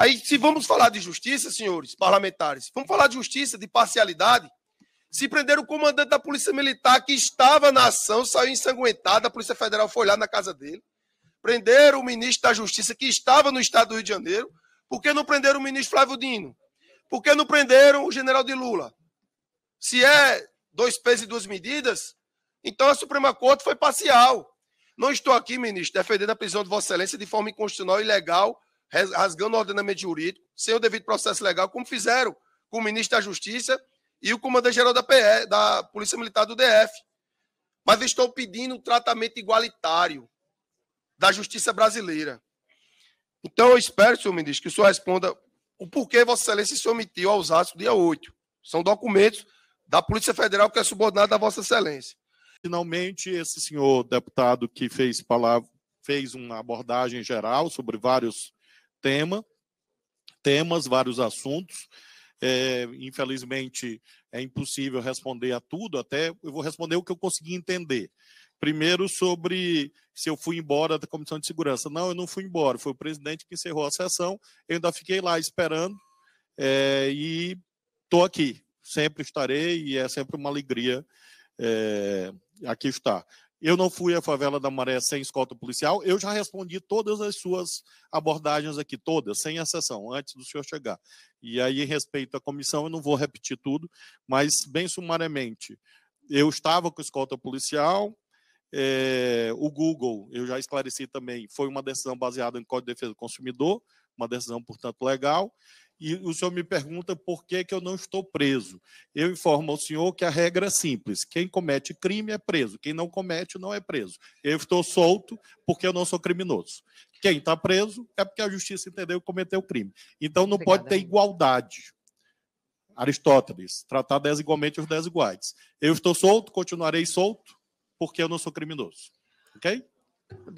Aí, se vamos falar de justiça, senhores parlamentares, vamos falar de justiça, de parcialidade, se prenderam o comandante da Polícia Militar que estava na ação, saiu ensanguentado, a Polícia Federal foi lá na casa dele. Prenderam o ministro da Justiça que estava no estado do Rio de Janeiro. Por que não prenderam o ministro Flávio Dino? Por que não prenderam o general de Lula? Se é dois pesos e duas medidas, então a Suprema Corte foi parcial. Não estou aqui, ministro, defendendo a prisão de Vossa Excelência de forma inconstitucional e ilegal rasgando o ordenamento jurídico, sem o devido processo legal, como fizeram com o ministro da Justiça e o comandante-geral da, da Polícia Militar do DF. Mas estou pedindo um tratamento igualitário da justiça brasileira. Então, eu espero, senhor ministro, que o senhor responda o porquê Vossa Excelência se omitiu aos atos do dia 8. São documentos da Polícia Federal que é subordinada a Vossa Excelência. Finalmente, esse senhor deputado que fez, palavra, fez uma abordagem geral sobre vários tema, temas, vários assuntos. É, infelizmente, é impossível responder a tudo, até eu vou responder o que eu consegui entender. Primeiro, sobre se eu fui embora da Comissão de Segurança. Não, eu não fui embora, foi o presidente que encerrou a sessão, eu ainda fiquei lá esperando é, e estou aqui. Sempre estarei e é sempre uma alegria é, aqui estar. Eu não fui à favela da Maré sem escolta policial. Eu já respondi todas as suas abordagens aqui, todas, sem exceção, antes do senhor chegar. E aí, em respeito à comissão, eu não vou repetir tudo, mas, bem sumariamente, eu estava com escolta policial. É, o Google, eu já esclareci também, foi uma decisão baseada em Código de Defesa do Consumidor, uma decisão, portanto, legal e o senhor me pergunta por que, que eu não estou preso. Eu informo ao senhor que a regra é simples: quem comete crime é preso, quem não comete não é preso. Eu estou solto porque eu não sou criminoso. Quem está preso é porque a justiça entendeu que cometeu crime. Então não Obrigada, pode ter igualdade. Aristóteles, tratar desigualmente os desiguais. Eu estou solto, continuarei solto, porque eu não sou criminoso. Ok?